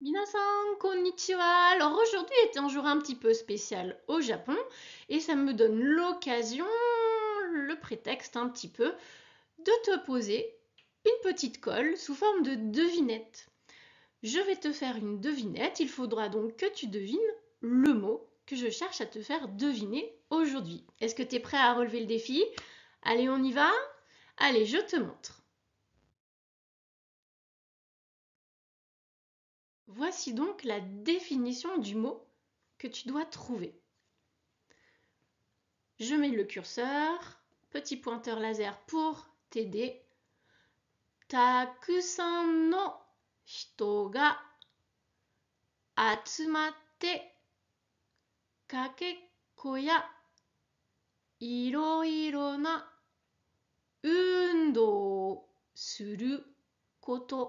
Minasan, konnichiwa. Alors aujourd'hui est un jour un petit peu spécial au Japon et ça me donne l'occasion, le prétexte un petit peu, de te poser une petite colle sous forme de devinette. Je vais te faire une devinette, il faudra donc que tu devines le mot que je cherche à te faire deviner aujourd'hui. Est-ce que tu es prêt à relever le défi Allez, on y va Allez, je te montre. Voici donc la définition du mot que tu dois trouver. Je mets le curseur, petit pointeur laser pour t'aider. Takusan no hito ga atsumatte kakekko ya iroiro na undo suru koto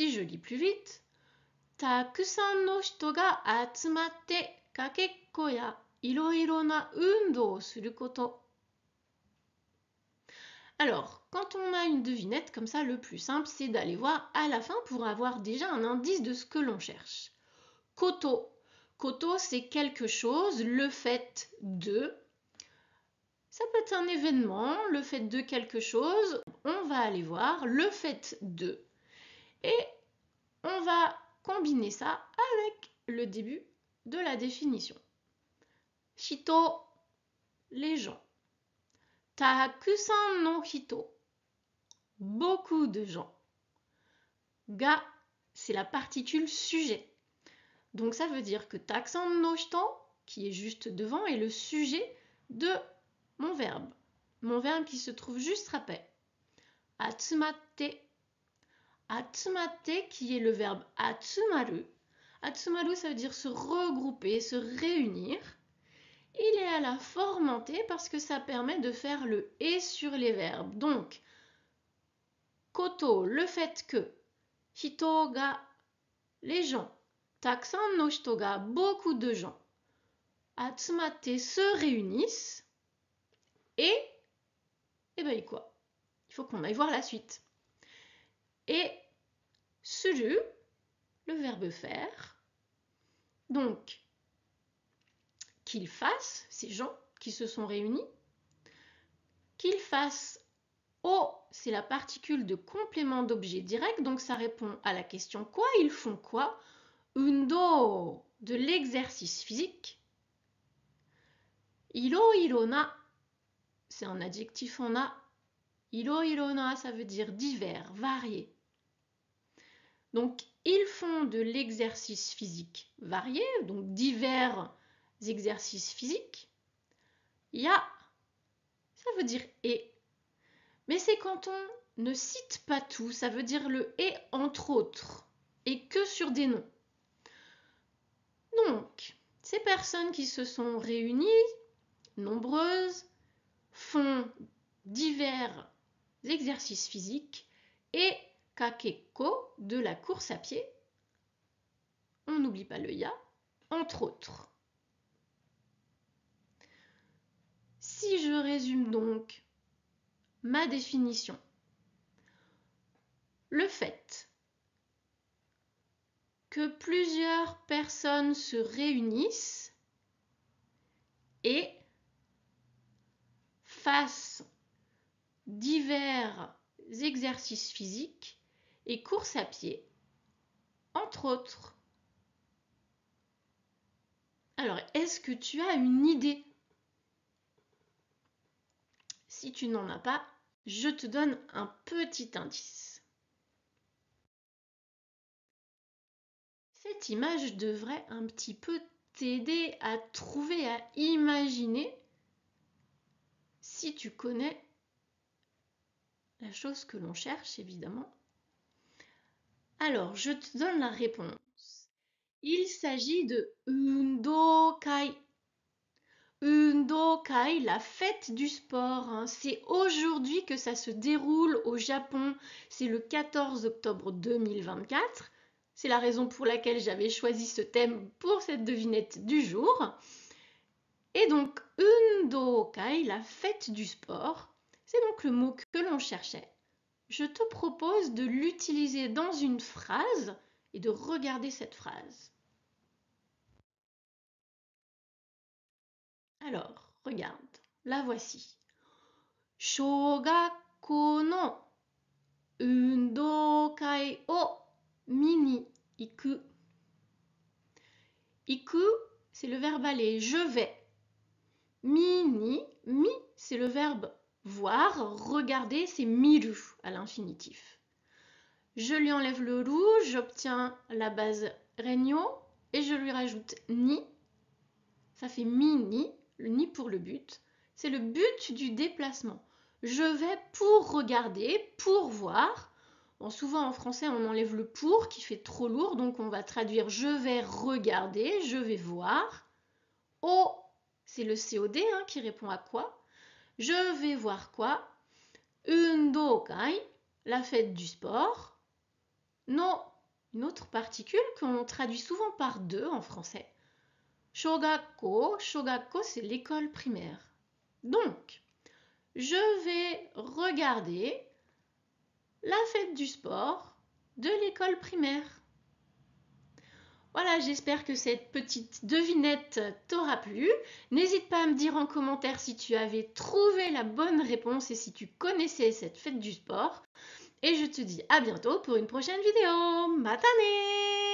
si je lis plus vite. ga atsumatte iroiro na suru koto. Alors, quand on a une devinette comme ça, le plus simple, c'est d'aller voir à la fin pour avoir déjà un indice de ce que l'on cherche. Koto. Koto, c'est quelque chose, le fait de. Ça peut être un événement, le fait de quelque chose. On va aller voir le fait de. Et on va combiner ça avec le début de la définition. Hito, les gens. Takusan no hito, beaucoup de gens. Ga, c'est la particule sujet. Donc ça veut dire que Takusan no hito, qui est juste devant, est le sujet de mon verbe. Mon verbe qui se trouve juste après. Atsumatte Atsumate qui est le verbe atsumaru. Atsumaru, ça veut dire se regrouper, se réunir. Il est à la formenter parce que ça permet de faire le et sur les verbes. Donc, koto, le fait que, hito ga, les gens, taksan no hito ga, beaucoup de gens, atsumate se réunissent et, et eh ben quoi Il faut qu'on aille voir la suite. Et suru, le verbe faire. Donc, qu'ils fassent, ces gens qui se sont réunis, qu'ils fassent O, c'est la particule de complément d'objet direct, donc ça répond à la question quoi Ils font quoi Undo, de l'exercice physique. Ilo ilona, c'est un adjectif en a. Ilo ilona, ça veut dire divers, variés. Donc, ils font de l'exercice physique varié, donc divers exercices physiques. Ya, ça veut dire et. Mais c'est quand on ne cite pas tout, ça veut dire le et entre autres, et que sur des noms. Donc, ces personnes qui se sont réunies, nombreuses, font divers exercices physiques et kakeko de la course à pied. On n'oublie pas le ya, entre autres. Si je résume donc ma définition, le fait que plusieurs personnes se réunissent et fassent divers exercices physiques et course à pied, entre autres. Alors, est-ce que tu as une idée Si tu n'en as pas, je te donne un petit indice. Cette image devrait un petit peu t'aider à trouver, à imaginer si tu connais la chose que l'on cherche, évidemment, alors, je te donne la réponse. Il s'agit de Undokai. Undokai, la fête du sport. Hein. C'est aujourd'hui que ça se déroule au Japon. C'est le 14 octobre 2024. C'est la raison pour laquelle j'avais choisi ce thème pour cette devinette du jour. Et donc, Undokai, la fête du sport, c'est donc le mot que l'on cherchait je te propose de l'utiliser dans une phrase et de regarder cette phrase. Alors, regarde, la voici. Shogakko no undokai o mini iku. Iku, c'est le verbe aller, je vais. Mini, mi, c'est le verbe voir, regarder, c'est miru à l'infinitif. Je lui enlève le ROU, j'obtiens la base regno et je lui rajoute ni. Ça fait mi ni, le ni pour le but. C'est le but du déplacement. Je vais pour regarder, pour voir. Bon, souvent en français, on enlève le pour qui fait trop lourd, donc on va traduire je vais regarder, je vais voir. O, c'est le COD hein, qui répond à quoi je vais voir quoi Undokai, la fête du sport. Non, une autre particule qu'on traduit souvent par deux en français. Shogako, shogakko c'est l'école primaire. Donc, je vais regarder la fête du sport de l'école primaire. Voilà, j'espère que cette petite devinette t'aura plu. N'hésite pas à me dire en commentaire si tu avais trouvé la bonne réponse et si tu connaissais cette fête du sport. Et je te dis à bientôt pour une prochaine vidéo. Matane